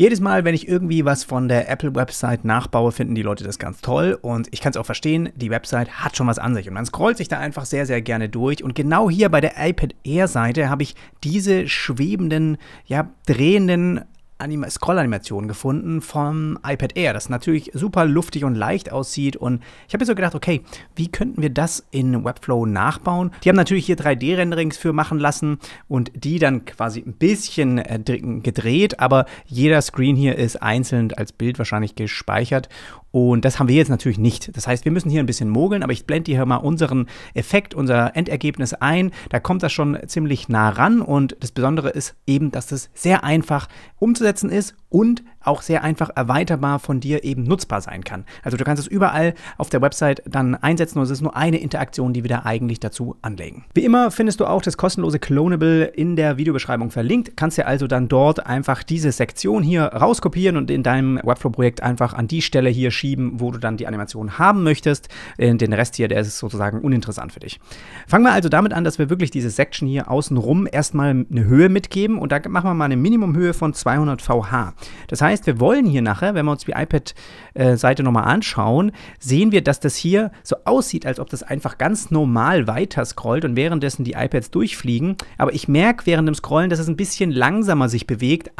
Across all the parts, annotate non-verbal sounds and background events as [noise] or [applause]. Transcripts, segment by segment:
Jedes Mal, wenn ich irgendwie was von der Apple-Website nachbaue, finden die Leute das ganz toll und ich kann es auch verstehen, die Website hat schon was an sich und man scrollt sich da einfach sehr, sehr gerne durch und genau hier bei der iPad Air-Seite habe ich diese schwebenden, ja, drehenden Anima Scroll-Animation gefunden vom iPad Air, das natürlich super luftig und leicht aussieht. Und ich habe mir so gedacht, okay, wie könnten wir das in Webflow nachbauen? Die haben natürlich hier 3D-Renderings für machen lassen und die dann quasi ein bisschen äh, gedreht, aber jeder Screen hier ist einzeln als Bild wahrscheinlich gespeichert. Und das haben wir jetzt natürlich nicht. Das heißt, wir müssen hier ein bisschen mogeln, aber ich blende hier mal unseren Effekt, unser Endergebnis ein. Da kommt das schon ziemlich nah ran und das Besondere ist eben, dass das sehr einfach umzusetzen ist und auch sehr einfach erweiterbar von dir eben nutzbar sein kann. Also du kannst es überall auf der Website dann einsetzen und es ist nur eine Interaktion, die wir da eigentlich dazu anlegen. Wie immer findest du auch das kostenlose Clonable in der Videobeschreibung verlinkt. Kannst dir also dann dort einfach diese Sektion hier rauskopieren und in deinem Webflow-Projekt einfach an die Stelle hier schieben, wo du dann die Animation haben möchtest. Äh, den Rest hier, der ist sozusagen uninteressant für dich. Fangen wir also damit an, dass wir wirklich diese Section hier außenrum erstmal eine Höhe mitgeben und da machen wir mal eine Minimumhöhe von 200 VH. Das heißt, heißt, wir wollen hier nachher, wenn wir uns die iPad-Seite äh, nochmal anschauen, sehen wir, dass das hier so aussieht, als ob das einfach ganz normal weiter scrollt und währenddessen die iPads durchfliegen. Aber ich merke während dem Scrollen, dass es ein bisschen langsamer sich bewegt,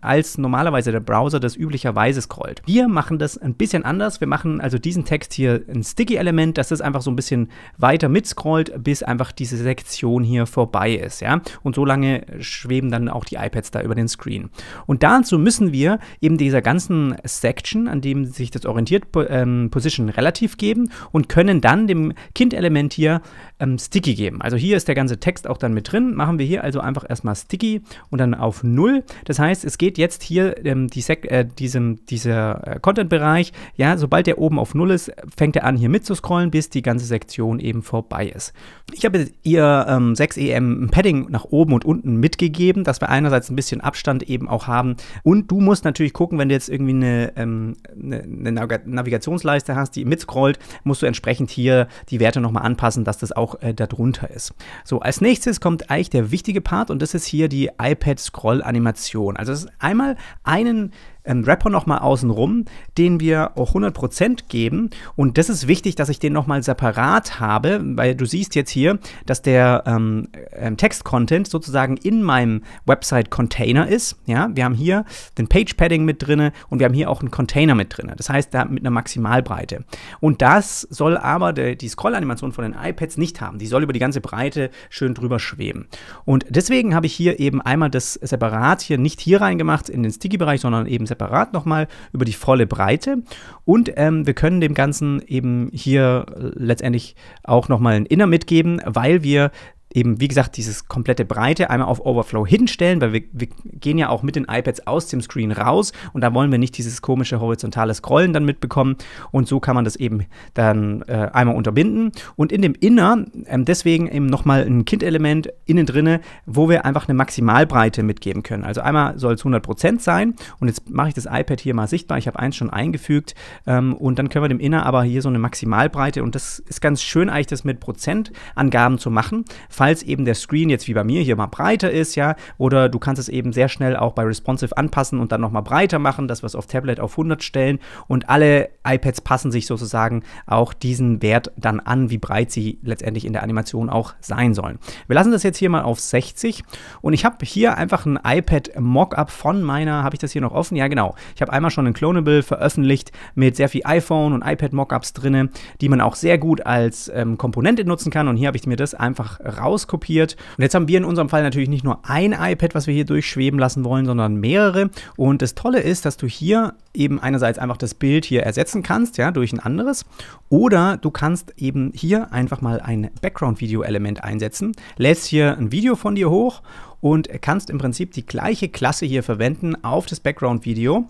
als normalerweise der Browser das üblicherweise scrollt. Wir machen das ein bisschen anders. Wir machen also diesen Text hier ein Sticky-Element, dass das einfach so ein bisschen weiter mitscrollt, bis einfach diese Sektion hier vorbei ist. Ja? Und so lange schweben dann auch die iPads da über den Screen. Und dazu müssen wir eben dieser ganzen Section, an dem sich das orientiert, ähm, Position relativ geben und können dann dem Kindelement hier ähm, Sticky geben. Also hier ist der ganze Text auch dann mit drin. Machen wir hier also einfach erstmal Sticky und dann auf 0. Das heißt, es geht jetzt hier ähm, die äh, diesem, dieser äh, Content-Bereich, ja, sobald der oben auf 0 ist, fängt er an hier mitzuscrollen, bis die ganze Sektion eben vorbei ist. Ich habe ihr ähm, 6EM e Padding nach oben und unten mitgegeben, dass wir einerseits ein bisschen Abstand eben auch haben und du musst natürlich gucken, wenn du jetzt irgendwie eine, ähm, eine, eine Navigationsleiste hast, die mitscrollt, musst du entsprechend hier die Werte nochmal anpassen, dass das auch auch äh, darunter ist. So, als nächstes kommt eigentlich der wichtige Part und das ist hier die iPad-Scroll-Animation. Also es ist einmal einen ähm, Rapper nochmal außenrum, den wir auch 100% geben. Und das ist wichtig, dass ich den nochmal separat habe, weil du siehst jetzt hier, dass der ähm, ähm, Text-Content sozusagen in meinem Website-Container ist. Ja, wir haben hier den Page-Padding mit drin und wir haben hier auch einen Container mit drin. Das heißt, da mit einer Maximalbreite. Und das soll aber de, die Scroll-Animation von den iPads nicht haben. Die soll über die ganze Breite schön drüber schweben. Und deswegen habe ich hier eben einmal das separat hier nicht hier reingemacht in den Sticky-Bereich, sondern eben separat separat nochmal über die volle Breite. Und ähm, wir können dem Ganzen eben hier äh, letztendlich auch nochmal ein Inner mitgeben, weil wir eben, wie gesagt, dieses komplette Breite einmal auf Overflow hinstellen, weil wir, wir, gehen ja auch mit den iPads aus dem Screen raus und da wollen wir nicht dieses komische horizontale Scrollen dann mitbekommen und so kann man das eben dann äh, einmal unterbinden und in dem Inner, ähm, deswegen eben nochmal ein Kind-Element innen drinne, wo wir einfach eine Maximalbreite mitgeben können. Also einmal soll es 100% sein und jetzt mache ich das iPad hier mal sichtbar, ich habe eins schon eingefügt ähm, und dann können wir dem Inner aber hier so eine Maximalbreite und das ist ganz schön eigentlich das mit Prozentangaben zu machen, falls falls eben der Screen jetzt wie bei mir hier mal breiter ist, ja, oder du kannst es eben sehr schnell auch bei responsive anpassen und dann noch mal breiter machen, dass wir es auf Tablet auf 100 stellen und alle iPads passen sich sozusagen auch diesen Wert dann an, wie breit sie letztendlich in der Animation auch sein sollen. Wir lassen das jetzt hier mal auf 60 und ich habe hier einfach ein iPad Mockup von meiner, habe ich das hier noch offen? Ja, genau. Ich habe einmal schon ein Clonable veröffentlicht mit sehr viel iPhone und iPad Mockups drinne, die man auch sehr gut als ähm, Komponente nutzen kann und hier habe ich mir das einfach raus rauskopiert. Und jetzt haben wir in unserem Fall natürlich nicht nur ein iPad, was wir hier durchschweben lassen wollen, sondern mehrere. Und das Tolle ist, dass du hier eben einerseits einfach das Bild hier ersetzen kannst, ja, durch ein anderes. Oder du kannst eben hier einfach mal ein Background-Video-Element einsetzen, lässt hier ein Video von dir hoch und kannst im Prinzip die gleiche Klasse hier verwenden auf das Background-Video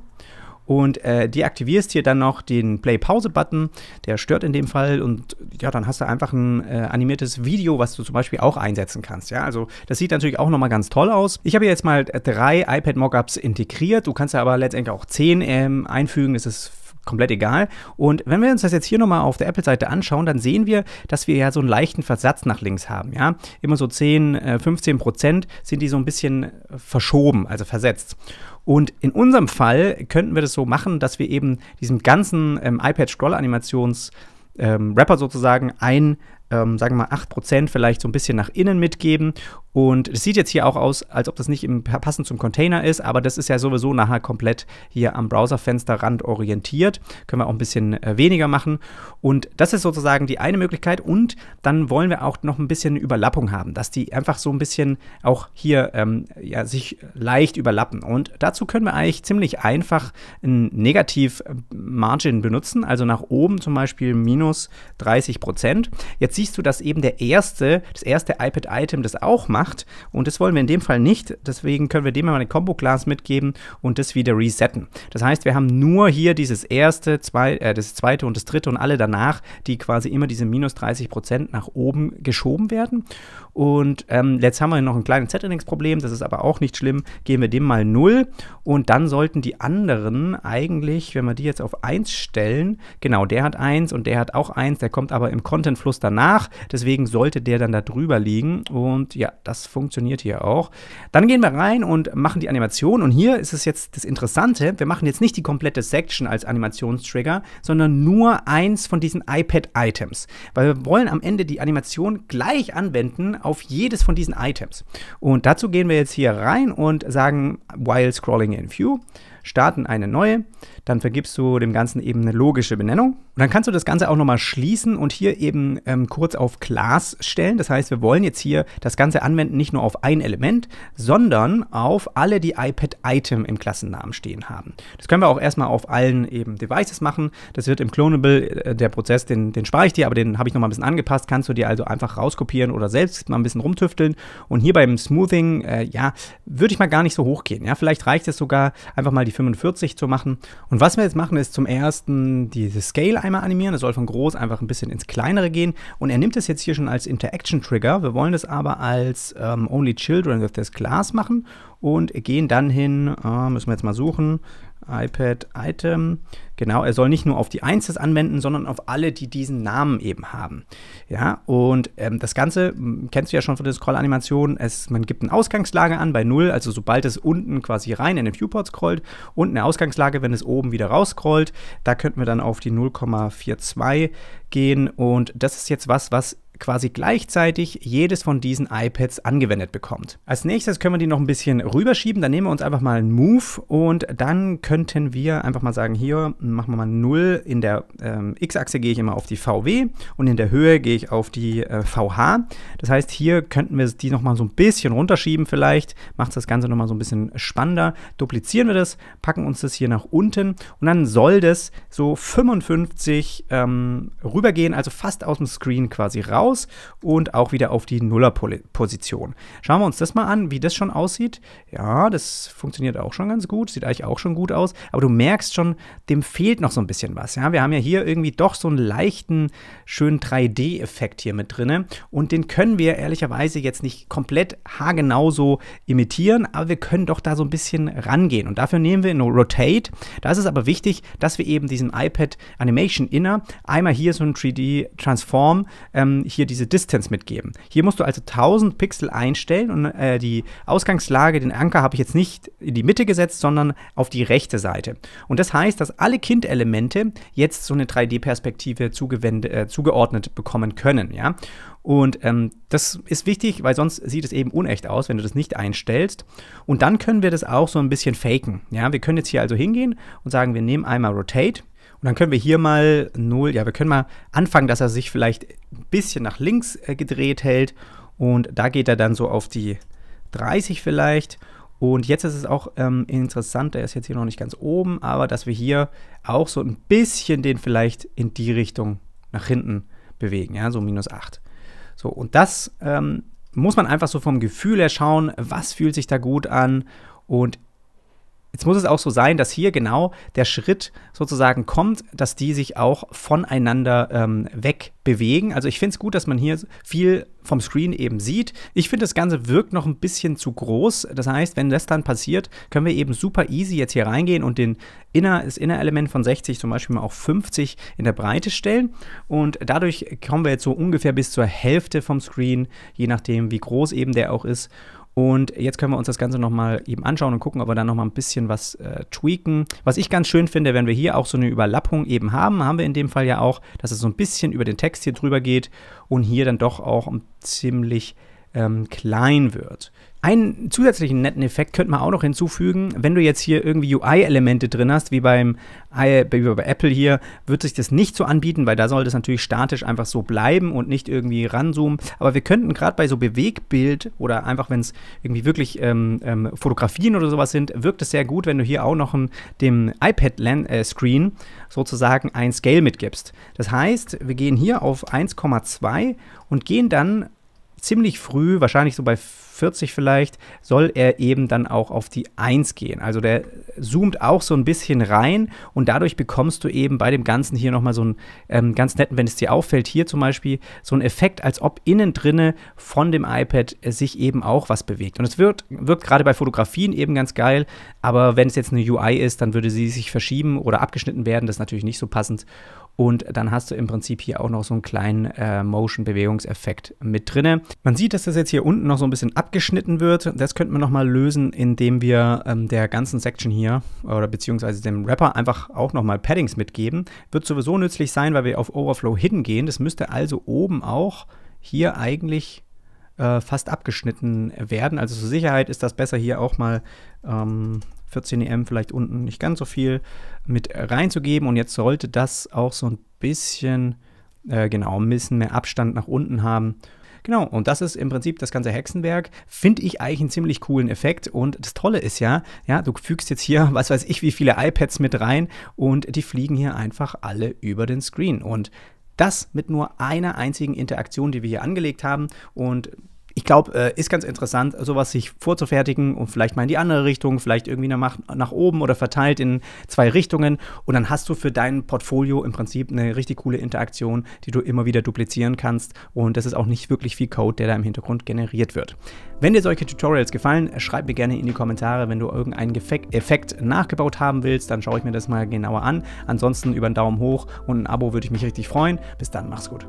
und äh, deaktivierst hier dann noch den Play-Pause-Button, der stört in dem Fall und ja, dann hast du einfach ein äh, animiertes Video, was du zum Beispiel auch einsetzen kannst. Ja, also das sieht natürlich auch nochmal ganz toll aus. Ich habe jetzt mal drei iPad-Mockups integriert, du kannst ja aber letztendlich auch zehn ähm, einfügen, das ist komplett egal. Und wenn wir uns das jetzt hier nochmal auf der Apple-Seite anschauen, dann sehen wir, dass wir ja so einen leichten Versatz nach links haben. Ja? Immer so 10, 15 äh, Prozent sind die so ein bisschen verschoben, also versetzt. Und in unserem Fall könnten wir das so machen, dass wir eben diesem ganzen ähm, iPad-Scroll-Animations- ähm, Rapper sozusagen ein ähm, sagen wir mal 8% vielleicht so ein bisschen nach innen mitgeben. Und es sieht jetzt hier auch aus, als ob das nicht im, passend zum Container ist, aber das ist ja sowieso nachher komplett hier am Browserfensterrand orientiert. Können wir auch ein bisschen äh, weniger machen. Und das ist sozusagen die eine Möglichkeit. Und dann wollen wir auch noch ein bisschen Überlappung haben, dass die einfach so ein bisschen auch hier ähm, ja, sich leicht überlappen. Und dazu können wir eigentlich ziemlich einfach ein Negativ-Margin benutzen, also nach oben zum Beispiel minus 30%. Jetzt siehst du, dass eben der erste, das erste iPad-Item das auch macht. Und das wollen wir in dem Fall nicht. Deswegen können wir dem mal eine Combo-Class mitgeben und das wieder resetten. Das heißt, wir haben nur hier dieses erste, zwei, äh, das zweite und das dritte und alle danach, die quasi immer diese minus 30 Prozent nach oben geschoben werden. Und ähm, jetzt haben wir noch ein kleines Z-Index-Problem. Das ist aber auch nicht schlimm. Geben wir dem mal 0 und dann sollten die anderen eigentlich, wenn wir die jetzt auf 1 stellen, genau, der hat 1 und der hat auch 1, der kommt aber im Content-Fluss danach nach. Deswegen sollte der dann da drüber liegen. Und ja, das funktioniert hier auch. Dann gehen wir rein und machen die Animation. Und hier ist es jetzt das Interessante. Wir machen jetzt nicht die komplette Section als Animationstrigger, sondern nur eins von diesen iPad-Items. Weil wir wollen am Ende die Animation gleich anwenden auf jedes von diesen Items. Und dazu gehen wir jetzt hier rein und sagen, while scrolling in View starten eine neue, dann vergibst du dem Ganzen eben eine logische Benennung. Und dann kannst du das Ganze auch nochmal schließen und hier eben ähm, kurz auf Class stellen. Das heißt, wir wollen jetzt hier das Ganze anwenden, nicht nur auf ein Element, sondern auf alle, die iPad-Item im Klassennamen stehen haben. Das können wir auch erstmal auf allen eben Devices machen. Das wird im Clonable, äh, der Prozess, den, den spare ich dir, aber den habe ich nochmal ein bisschen angepasst. Kannst du dir also einfach rauskopieren oder selbst mal ein bisschen rumtüfteln. Und hier beim Smoothing, äh, ja, würde ich mal gar nicht so hochgehen. Ja? Vielleicht reicht es sogar, einfach mal die 45 zu machen. Und was wir jetzt machen, ist zum ersten diese Scale einmal animieren. Das soll von groß einfach ein bisschen ins kleinere gehen. Und er nimmt es jetzt hier schon als Interaction Trigger. Wir wollen das aber als ähm, Only Children with this Class machen und gehen dann hin, äh, müssen wir jetzt mal suchen, iPad Item. Genau, er soll nicht nur auf die 1 das anwenden, sondern auf alle, die diesen Namen eben haben. Ja, und ähm, das Ganze hm, kennst du ja schon von der Scroll-Animation. Man gibt eine Ausgangslage an bei 0, also sobald es unten quasi rein in den Viewport scrollt und eine Ausgangslage, wenn es oben wieder raus scrollt. Da könnten wir dann auf die 0,42 gehen und das ist jetzt was, was quasi gleichzeitig jedes von diesen iPads angewendet bekommt. Als nächstes können wir die noch ein bisschen rüberschieben. Dann nehmen wir uns einfach mal einen Move und dann könnten wir einfach mal sagen, hier machen wir mal 0. In der ähm, X-Achse gehe ich immer auf die VW und in der Höhe gehe ich auf die äh, VH. Das heißt, hier könnten wir die nochmal so ein bisschen runterschieben vielleicht. Macht das Ganze nochmal so ein bisschen spannender. Duplizieren wir das, packen uns das hier nach unten und dann soll das so 55 ähm, rübergehen, also fast aus dem Screen quasi raus raus und auch wieder auf die Nuller-Position. Schauen wir uns das mal an, wie das schon aussieht. Ja, das funktioniert auch schon ganz gut, sieht eigentlich auch schon gut aus, aber du merkst schon, dem fehlt noch so ein bisschen was. Ja, wir haben ja hier irgendwie doch so einen leichten, schönen 3D-Effekt hier mit drin und den können wir ehrlicherweise jetzt nicht komplett haargenau so imitieren, aber wir können doch da so ein bisschen rangehen und dafür nehmen wir in Rotate. Da ist es aber wichtig, dass wir eben diesen iPad Animation Inner einmal hier so ein 3D Transform ähm, hier diese Distance mitgeben. Hier musst du also 1000 Pixel einstellen und äh, die Ausgangslage, den Anker habe ich jetzt nicht in die Mitte gesetzt, sondern auf die rechte Seite. Und das heißt, dass alle Kindelemente jetzt so eine 3D-Perspektive äh, zugeordnet bekommen können. Ja? Und ähm, das ist wichtig, weil sonst sieht es eben unecht aus, wenn du das nicht einstellst. Und dann können wir das auch so ein bisschen faken. Ja, wir können jetzt hier also hingehen und sagen, wir nehmen einmal Rotate und dann können wir hier mal 0, ja, wir können mal anfangen, dass er sich vielleicht ein bisschen nach links äh, gedreht hält. Und da geht er dann so auf die 30 vielleicht. Und jetzt ist es auch ähm, interessant, er ist jetzt hier noch nicht ganz oben, aber dass wir hier auch so ein bisschen den vielleicht in die Richtung nach hinten bewegen, ja, so minus 8. So, und das ähm, muss man einfach so vom Gefühl her schauen, was fühlt sich da gut an. Und Jetzt muss es auch so sein, dass hier genau der Schritt sozusagen kommt, dass die sich auch voneinander ähm, wegbewegen. Also ich finde es gut, dass man hier viel vom Screen eben sieht. Ich finde, das Ganze wirkt noch ein bisschen zu groß. Das heißt, wenn das dann passiert, können wir eben super easy jetzt hier reingehen und den Inner, das Innerelement von 60 zum Beispiel mal auf 50 in der Breite stellen. Und dadurch kommen wir jetzt so ungefähr bis zur Hälfte vom Screen, je nachdem, wie groß eben der auch ist. Und jetzt können wir uns das Ganze nochmal eben anschauen und gucken, ob wir da nochmal ein bisschen was äh, tweaken. Was ich ganz schön finde, wenn wir hier auch so eine Überlappung eben haben, haben wir in dem Fall ja auch, dass es so ein bisschen über den Text hier drüber geht und hier dann doch auch ziemlich ähm, klein wird. Einen zusätzlichen netten Effekt könnte man auch noch hinzufügen, wenn du jetzt hier irgendwie UI-Elemente drin hast, wie beim wie bei Apple hier, wird sich das nicht so anbieten, weil da soll das natürlich statisch einfach so bleiben und nicht irgendwie ranzoomen. Aber wir könnten gerade bei so Bewegbild oder einfach, wenn es irgendwie wirklich ähm, ähm, Fotografien oder sowas sind, wirkt es sehr gut, wenn du hier auch noch ein, dem iPad-Screen äh, sozusagen ein Scale mitgibst. Das heißt, wir gehen hier auf 1,2 und gehen dann ziemlich früh, wahrscheinlich so bei 40 vielleicht, soll er eben dann auch auf die 1 gehen. Also der zoomt auch so ein bisschen rein und dadurch bekommst du eben bei dem Ganzen hier nochmal so einen ähm, ganz netten, wenn es dir auffällt, hier zum Beispiel so einen Effekt, als ob innen drinne von dem iPad sich eben auch was bewegt. Und es wird, wirkt gerade bei Fotografien eben ganz geil, aber wenn es jetzt eine UI ist, dann würde sie sich verschieben oder abgeschnitten werden. Das ist natürlich nicht so passend. Und dann hast du im Prinzip hier auch noch so einen kleinen äh, Motion-Bewegungseffekt mit drinne. Man sieht, dass das jetzt hier unten noch so ein bisschen abgeschnitten wird. Das könnten wir nochmal lösen, indem wir ähm, der ganzen Section hier oder beziehungsweise dem Rapper einfach auch nochmal Paddings mitgeben. Wird sowieso nützlich sein, weil wir auf Overflow Hidden gehen. Das müsste also oben auch hier eigentlich äh, fast abgeschnitten werden. Also zur Sicherheit ist das besser hier auch mal ähm, 14 EM vielleicht unten nicht ganz so viel mit reinzugeben. Und jetzt sollte das auch so ein bisschen, äh, genau, ein bisschen mehr Abstand nach unten haben. Genau, und das ist im Prinzip das ganze Hexenwerk. Finde ich eigentlich einen ziemlich coolen Effekt. Und das Tolle ist ja, ja, du fügst jetzt hier, [laughs] was weiß ich, wie viele iPads mit rein und die fliegen hier einfach alle über den Screen. Und das mit nur einer einzigen Interaktion, die wir hier angelegt haben. Und ich glaube, äh, ist ganz interessant, sowas sich vorzufertigen und vielleicht mal in die andere Richtung, vielleicht irgendwie nach, nach oben oder verteilt in zwei Richtungen. Und dann hast du für dein Portfolio im Prinzip eine richtig coole Interaktion, die du immer wieder duplizieren kannst. Und das ist auch nicht wirklich viel Code, der da im Hintergrund generiert wird. Wenn dir solche Tutorials gefallen, schreib mir gerne in die Kommentare, wenn du irgendeinen Effekt, Effekt nachgebaut haben willst, dann schaue ich mir das mal genauer an. Ansonsten über einen Daumen hoch und ein Abo würde ich mich richtig freuen. Bis dann, mach's gut.